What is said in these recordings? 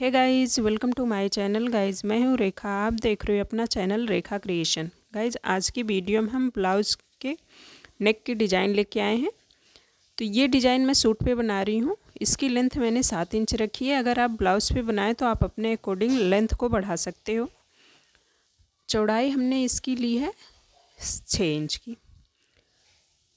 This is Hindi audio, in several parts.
hey guys welcome to my channel guys मैं हूँ रेखा आप देख रहे हो अपना चैनल रेखा क्रिएशन गाइस आज की वीडियो में हम ब्लाउज़ के नेक की डिज़ाइन लेके आए हैं तो ये डिज़ाइन मैं सूट पे बना रही हूँ इसकी लेंथ मैंने सात इंच रखी है अगर आप ब्लाउज़ पे बनाएं तो आप अपने अकॉर्डिंग लेंथ को बढ़ा सकते हो चौड़ाई हमने इसकी ली है छः इंच की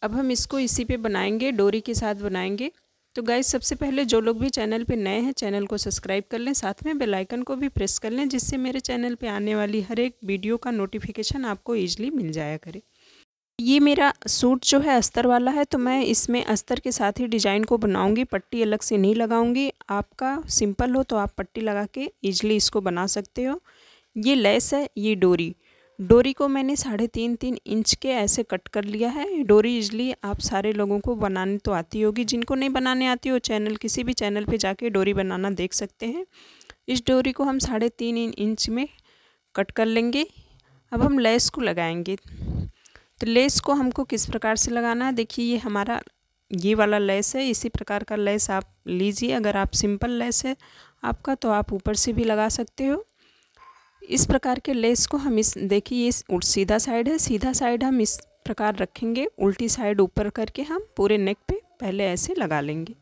अब हम इसको इसी पर बनाएँगे डोरी के साथ बनाएँगे तो गाइज सबसे पहले जो लोग भी चैनल पे नए हैं चैनल को सब्सक्राइब कर लें साथ में बेल आइकन को भी प्रेस कर लें जिससे मेरे चैनल पे आने वाली हर एक वीडियो का नोटिफिकेशन आपको ईजिली मिल जाया करे ये मेरा सूट जो है अस्तर वाला है तो मैं इसमें अस्तर के साथ ही डिजाइन को बनाऊंगी पट्टी अलग से नहीं लगाऊंगी आपका सिंपल हो तो आप पट्टी लगा के ईजिली इसको बना सकते हो ये लेस है ये डोरी डोरी को मैंने साढ़े तीन तीन इंच के ऐसे कट कर लिया है डोरी इजली आप सारे लोगों को बनाने तो आती होगी जिनको नहीं बनाने आती हो चैनल किसी भी चैनल पे जाके डोरी बनाना देख सकते हैं इस डोरी को हम साढ़े तीन इंच में कट कर लेंगे अब हम लेस को लगाएंगे तो लेस को हमको किस प्रकार से लगाना है देखिए ये हमारा ये वाला लेस है इसी प्रकार का लेस आप लीजिए अगर आप सिंपल लेस है आपका तो आप ऊपर से भी लगा सकते हो इस प्रकार के लेस को हम इस देखिए ये सीधा साइड है सीधा साइड हम इस प्रकार रखेंगे उल्टी साइड ऊपर करके हम पूरे नेक पे पहले ऐसे लगा लेंगे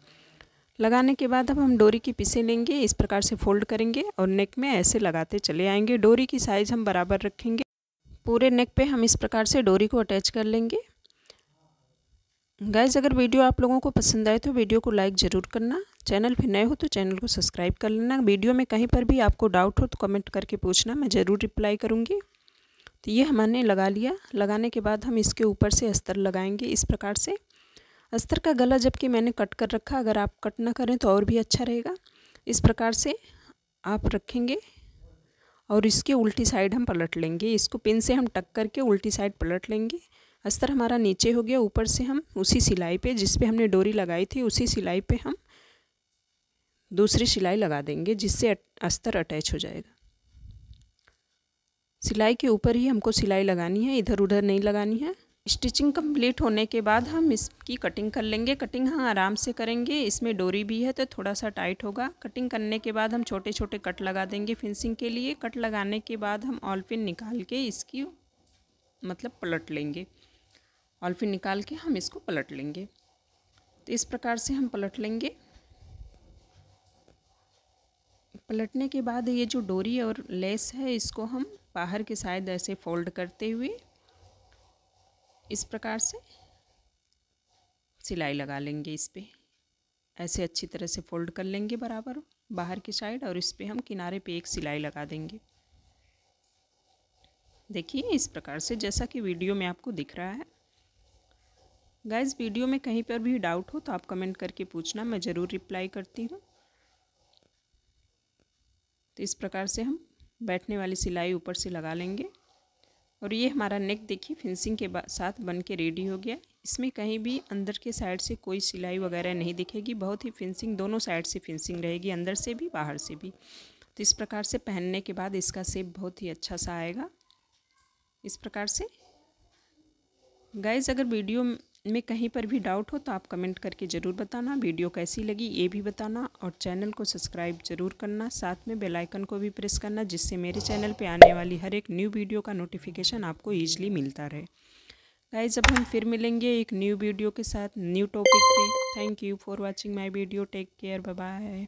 लगाने के बाद अब हम डोरी की पीसे लेंगे इस प्रकार से फोल्ड करेंगे और नेक में ऐसे लगाते चले आएंगे डोरी की साइज़ हम बराबर रखेंगे पूरे नेक पे हम इस प्रकार से डोरी को अटैच कर लेंगे गैज़ अगर वीडियो आप लोगों को पसंद आए तो वीडियो को लाइक ज़रूर करना चैनल पर नए हो तो चैनल को सब्सक्राइब कर लेना वीडियो में कहीं पर भी आपको डाउट हो तो कमेंट करके पूछना मैं ज़रूर रिप्लाई करूँगी तो ये हमने लगा लिया लगाने के बाद हम इसके ऊपर से अस्तर लगाएंगे इस प्रकार से अस्तर का गला जबकि मैंने कट कर रखा अगर आप कट ना करें तो और भी अच्छा रहेगा इस प्रकार से आप रखेंगे और इसके उल्टी साइड हम पलट लेंगे इसको पिन से हम टक करके उल्टी साइड पलट लेंगे अस्तर हमारा नीचे हो गया ऊपर से हम उसी सिलाई पे जिस पे हमने डोरी लगाई थी उसी सिलाई पे हम दूसरी सिलाई लगा देंगे जिससे अस्तर अटैच हो जाएगा सिलाई के ऊपर ही हमको सिलाई लगानी है इधर उधर नहीं लगानी है स्टिचिंग कंप्लीट होने के बाद हम इसकी कटिंग कर लेंगे कटिंग हम आराम से करेंगे इसमें डोरी भी है तो थोड़ा सा टाइट होगा कटिंग करने के बाद हम छोटे छोटे कट लगा देंगे फिनिशिंग के लिए कट लगाने के बाद हम ऑलफिन निकाल के इसकी मतलब पलट लेंगे ऑलफिन निकाल के हम इसको पलट लेंगे तो इस प्रकार से हम पलट लेंगे पलटने के बाद ये जो डोरी और लेस है इसको हम बाहर के साइड ऐसे फोल्ड करते हुए इस प्रकार से सिलाई लगा लेंगे इस पर ऐसे अच्छी तरह से फोल्ड कर लेंगे बराबर बाहर की साइड और इस पर हम किनारे पे एक सिलाई लगा देंगे देखिए इस प्रकार से जैसा कि वीडियो में आपको दिख रहा है गाइज वीडियो में कहीं पर भी डाउट हो तो आप कमेंट करके पूछना मैं ज़रूर रिप्लाई करती हूँ तो इस प्रकार से हम बैठने वाली सिलाई ऊपर से लगा लेंगे और ये हमारा नेक देखिए फिनिशिंग के साथ बन के रेडी हो गया इसमें कहीं भी अंदर के साइड से कोई सिलाई वगैरह नहीं दिखेगी बहुत ही फिनिशिंग दोनों साइड से फिनिशिंग रहेगी अंदर से भी बाहर से भी तो इस प्रकार से पहनने के बाद इसका सेप बहुत ही अच्छा सा आएगा इस प्रकार से गाइज अगर वीडियो में कहीं पर भी डाउट हो तो आप कमेंट करके ज़रूर बताना वीडियो कैसी लगी ये भी बताना और चैनल को सब्सक्राइब ज़रूर करना साथ में बेल आइकन को भी प्रेस करना जिससे मेरे चैनल पे आने वाली हर एक न्यू वीडियो का नोटिफिकेशन आपको ईजिली मिलता रहे गाइज अब हम फिर मिलेंगे एक न्यू वीडियो के साथ न्यू टॉपिक पे thank you for watching my video take care bye